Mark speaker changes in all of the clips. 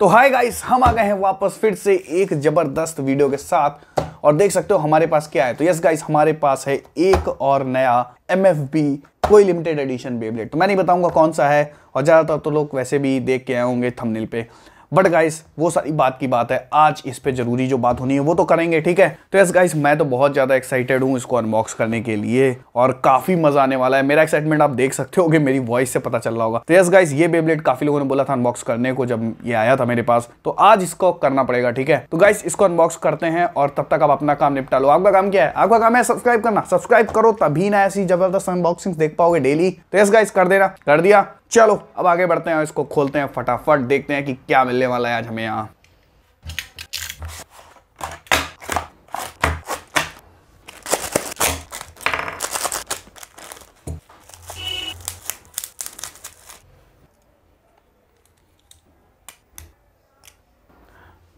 Speaker 1: तो hi guys हम आ गए हैं वापस फिर से एक ज़बरदस्त वीडियो के साथ और देख सकते हो हमारे पास क्या है तो यस गाइस हमारे पास है एक और नया एम एफ बी कोई लिमिटेड एडिशन बेबलेट तो मैं नहीं बताऊंगा कौन सा है और ज़्यादातर तो लोग वैसे भी देख के आए होंगे थमनिल पे बट गाइस वो सारी बात की बात है आज इस पर जरूरी जो बात होनी है वो तो करेंगे ठीक है तो यस गाइस मैं तो बहुत ज़्यादा एक्साइटेड हूँ इसको अनबॉक्स करने के लिए और काफ़ी मज़ा आने वाला है मेरा एक्साइटमेंट आप देख सकते हो मेरी वॉइस से पता चल रहा होगा तो यस गाइस ये बेबलेट काफ़ी लोगों ने बोला था अनबॉक्स करने को जब ये आया था मेरे पास तो आज इसको करना पड़ेगा ठीक है तो गाइस इसको अनबॉक्स करते हैं और तब तक आप अपना काम निपटा लो आपका काम क्या है आपका काम है सब्सक्राइब करना सब्सक्राइब करो तभी ना ऐसी जबरदस्त अनबॉक्सिंग देख पाओगे डेली तो यस गाइस कर देना कर दिया चलो अब आगे बढ़ते हैं इसको खोलते हैं फटाफट देखते हैं कि क्या मिलने वाला है आज हमें यहाँ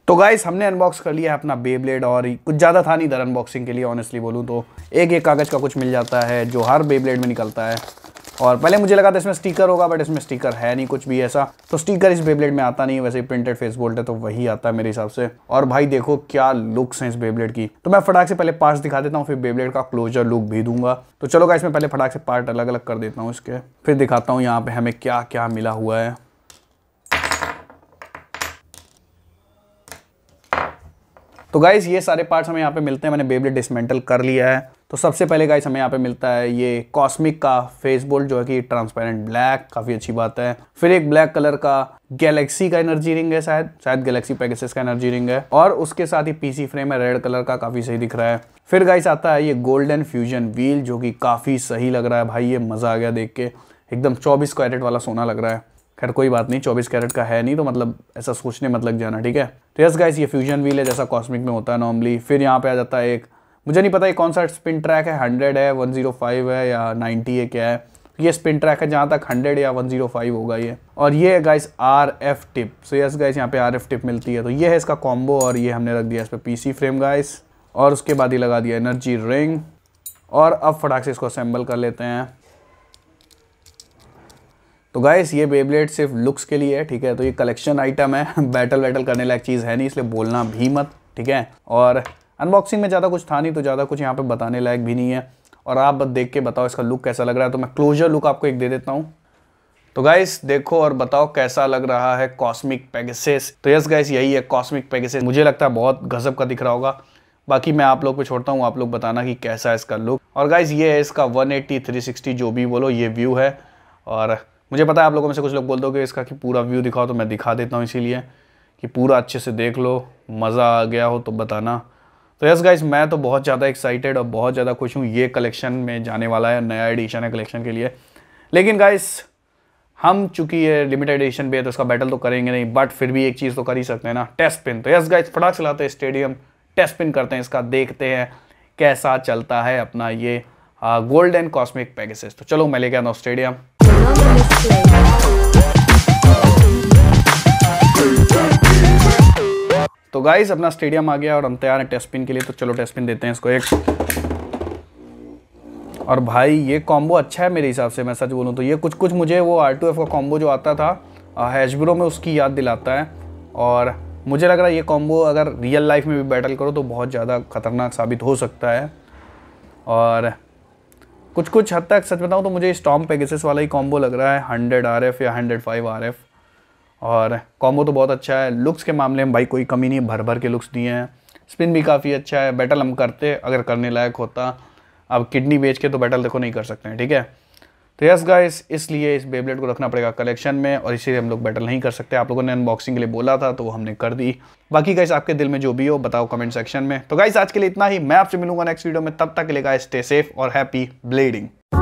Speaker 1: तो गाइस हमने अनबॉक्स कर लिया है अपना बेब्लेड और कुछ ज़्यादा था नहीं दर अनबॉक्सिंग के लिए ऑनेस्टली बोलूँ तो एक एक कागज़ का कुछ मिल जाता है जो हर बेब्लेड में निकलता है और पहले मुझे लगा था इसमें स्टिकर होगा बट इसमें स्टिकर है नहीं कुछ भी ऐसा तो स्टिकर इस बेबलेट में आता नहीं वैसे प्रिंटेड फेस बोल्ट है तो वही आता है मेरे हिसाब से और भाई देखो क्या लुक्स हैं इस बेबलेट की तो मैं फटाक से पहले पार्ट दिखा देता हूँ फिर बेबलेट का क्लोजर लुक भी दूंगा तो चलो इसमें पहले फटाक से पार्ट अलग अलग कर देता हूँ इसके फिर दिखाता हूँ यहाँ पे हमें क्या क्या मिला हुआ है तो गाइज़ ये सारे पार्ट्स हमें यहाँ पे मिलते हैं मैंने बेबलेट डिसमेंटल कर लिया है तो सबसे पहले गाइस हमें यहाँ पे मिलता है ये कॉस्मिक का फेस बोल्ट जो है कि ट्रांसपेरेंट ब्लैक काफ़ी अच्छी बात है फिर एक ब्लैक कलर का गैलेक्सी का एनर्जी रिंग है शायद शायद गैलेक्सी पैकेसेस का एनर्जी रिंग है और उसके साथ ही पीसी फ्रेम है रेड कलर का काफ़ी सही दिख रहा है फिर गाइस आता है ये गोल्डन फ्यूजन व्हील जो कि काफ़ी सही लग रहा है भाई ये मज़ा आ गया देख के एकदम चौबीस कैरेट वाला सोना लग रहा है खैर कोई बात नहीं चौबीस कैरेट का है नहीं तो मतलब ऐसा सोचने मत लग जाना ठीक है तो यस गाइस ये फ्यूजन व्हील है जैसा कॉस्मिक में होता है नॉर्मली फिर यहाँ पे आ जाता है एक मुझे नहीं पता ये कौन सा स्पिन ट्रैक है हंड्रेड है वन जीरो फाइव है या नाइन्टी है क्या है तो ये स्पिन ट्रैक है जहाँ तक हंड्रेड या वन जीरो फाइव होगा ये और ये है guys R F tip so yes guys यहाँ पे आर एफ टिप मिलती है तो ये है इसका कॉम्बो और ये हमने रख दिया इस पर पी सी फ्रेम गाइस और उसके बाद ही लगा दिया एनर्जी रिंग और अब फटाक से इसको असेंबल कर लेते हैं तो गाइस ये बेबलेट सिर्फ लुक्स के लिए है ठीक है तो ये कलेक्शन आइटम है बैटल वैटल करने लायक चीज़ है नहीं इसलिए बोलना भी मत ठीक है और अनबॉक्सिंग में ज़्यादा कुछ था नहीं तो ज़्यादा कुछ यहाँ पर बताने लायक भी नहीं है और आप देख के बताओ इसका लुक कैसा लग रहा है तो मैं क्लोजर लुक आपको एक दे देता हूँ तो गाइस देखो और बताओ कैसा लग रहा है कॉस्मिक पैगसेस तो यस गाइस यही है कॉस्मिक पैगसेस मुझे लगता है बहुत गजब का दिख रहा होगा बाकी मैं आप लोग पे छोड़ता हूँ आप लोग बताना कि कैसा है इसका लुक और गाइस ये है इसका 180 360 जो भी बोलो ये व्यू है और मुझे पता है आप लोगों में से कुछ लोग बोल दोगे इसका कि पूरा व्यू दिखाओ तो मैं दिखा देता हूँ इसीलिए कि पूरा अच्छे से देख लो मज़ा आ गया हो तो बताना तो यस गाइज मैं तो बहुत ज़्यादा एक्साइटेड और बहुत ज़्यादा खुश हूँ ये कलेक्शन में जाने वाला है नया एडिशन है कलेक्शन के लिए लेकिन गाइस हम चूंकि ये लिमिटेड एडिशन भी है तो इसका बैटल तो करेंगे नहीं बट फिर भी एक चीज़ तो कर ही सकते हैं ना टेस्ट पिन तो यस गाइज फटाक से लाते हैं स्टेडियम टेस्ट पिन करते हैं इसका देखते हैं कैसा चलता है अपना ये गोल्ड एंड कॉस्मिक पैकेसेस तो चलो मैं लेके आता हूँ स्टेडियम तो गाइस अपना स्टेडियम आ गया और हम तैयार हैं टेस्ट पिन के लिए तो चलो टेस्ट पिन देते हैं इसको एक और भाई ये कॉम्बो अच्छा है मेरे हिसाब से मैं सच बोलूँ तो ये कुछ कुछ मुझे वो आर टू एफ का कॉम्बो जो आता था हैशब्रो में उसकी याद दिलाता है और मुझे लग रहा है ये कॉम्बो अगर रियल लाइफ में भी बैटल करो तो बहुत ज़्यादा खतरनाक साबित हो सकता है और कुछ कुछ हद तक सच बताऊँ तो मुझे स्टॉम पैगेसिस वाला ही कॉम्बो लग रहा है हंड्रेड आर एफ या हंड्रेड फाइव आर एफ और कॉम्बो तो बहुत अच्छा है लुक्स के मामले में भाई कोई कमी नहीं भर भर के लुक्स दिए हैं स्पिन भी काफ़ी अच्छा है बैटल हम करते अगर करने लायक होता अब किडनी बेच के तो बैटल देखो नहीं कर सकते हैं ठीक है तो यस गाइस इसलिए इस बेबलेट को रखना पड़ेगा कलेक्शन में और इसीलिए हम लोग बैटल नहीं कर सकते आप लोगों ने अनबॉक्सिंग के लिए बोला था तो वो हमने कर दी बाकी गाइस आपके दिल में जो भी हो बताओ कमेंट सेक्शन में तो गाइस आज के लिए इतना ही मैं आपसे मिलूंगा नेक्स्ट वीडियो में तब तक के लिए गाइस स्टे सेफ और हैप्पी ब्लेडिंग